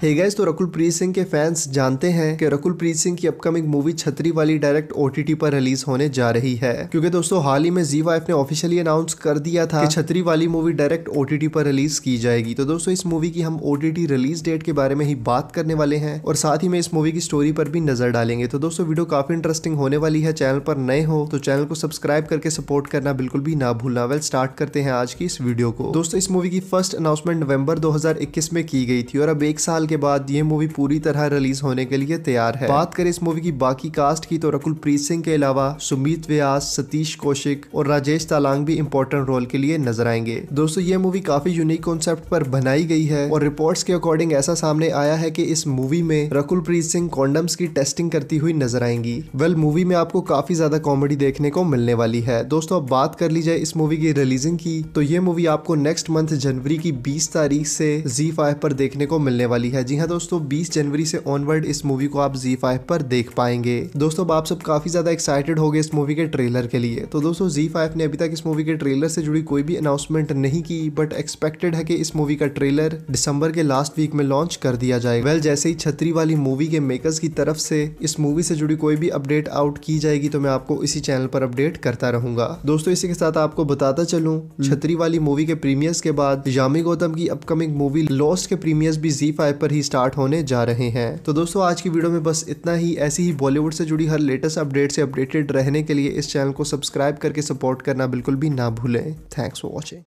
हे hey तो रकुल प्रीत सिंह के fans जानते हैं कि रकुल प्रीत सिंह की अपकमिंग मूवी छतरी वाली डायरेक्ट ओटीटी पर रिलीज होने जा रही है क्योंकि दोस्तों हाल ही में जी वाइफ ने ऑफिशियली अनाउंस कर दिया था कि Chhatriwali movie direct OTT पर रिलीज की जाएगी तो दोस्तों इस मूवी की हम ओटीटी रिलीज डेट के बारे में ही बात करने वाले हैं और साथ ही में इस मूवी की स्टोरी पर भी नजर डालेंगे तो दोस्तों वीडियो काफी इंटरेस्टिंग होने वाली है चैनल पर नए हो तो चैनल को सब्सक्राइब करके सपोर्ट करना बिल्कुल भी ना भूलना वेल स्टार्ट करते हैं आज की इस वीडियो को दोस्तों इस मूवी की फर्स्ट अनाउंसमेंट नवंबर 2021 में की गई थी और अब एक साल के बाद ये मूवी पूरी तरह रिलीज होने के लिए तैयार है बात करें इस मूवी की बाकी कास्ट की तो रकुल प्रीत सिंह के अलावा सुमित व्यास सतीश कौशिक और राजेश तालांग भी इम्पोर्टेंट रोल के लिए नजर आएंगे दोस्तों ये मूवी काफी यूनिक कॉन्सेप्ट पर बनाई गई है और रिपोर्ट्स के अकॉर्डिंग ऐसा सामने आया है कि इस मूवी में रकुल प्रीत सिंह कॉन्डम्स की टेस्टिंग करती हुई नजर आएंगी वेल मूवी में आपको काफी ज्यादा कॉमेडी देखने को मिलने वाली है दोस्तों अब बात कर ली जाए इस मूवी की रिलीजिंग की तो ये मूवी आपको नेक्स्ट मंथ जनवरी की बीस तारीख से जी फाइव पर देखने को मिलने वाली है है जी हाँ दोस्तों 20 जनवरी से ऑनवर्ड इस मूवी को आप जी फाइव पर देख पाएंगे दोस्तों आप सब काफी ज्यादा एक्साइटेड हो गए इस मूवी के ट्रेलर के लिए तो दोस्तों जी फाइव ने अभी तक इस मूवी के ट्रेलर से जुड़ी कोई भी अनाउंसमेंट नहीं की बट एक्सपेक्टेड है कि इस मूवी का ट्रेलर दिसंबर के लास्ट वीक में लॉन्च कर दिया जाए वेल जैसे ही छतरी वाली मूवी के मेकर्स की तरफ से इस मूवी से जुड़ी कोई भी अपडेट आउट की जाएगी तो मैं आपको इसी चैनल पर अपडेट करता रहूंगा दोस्तों इसी के साथ आपको बताता चलूं छतरी वाली मूवी के प्रीमियर्स के बाद यामी गौतम की अपकमिंग मूवी लॉस्ट के प्रीमियर्स भी जी फाइव पर पर ही स्टार्ट होने जा रहे हैं तो दोस्तों आज की वीडियो में बस इतना ही ऐसी ही बॉलीवुड से जुड़ी हर लेटेस्ट अपडेट से अपडेटेड रहने के लिए इस चैनल को सब्सक्राइब करके सपोर्ट करना बिल्कुल भी ना भूलें थैंक्स फॉर वॉचिंग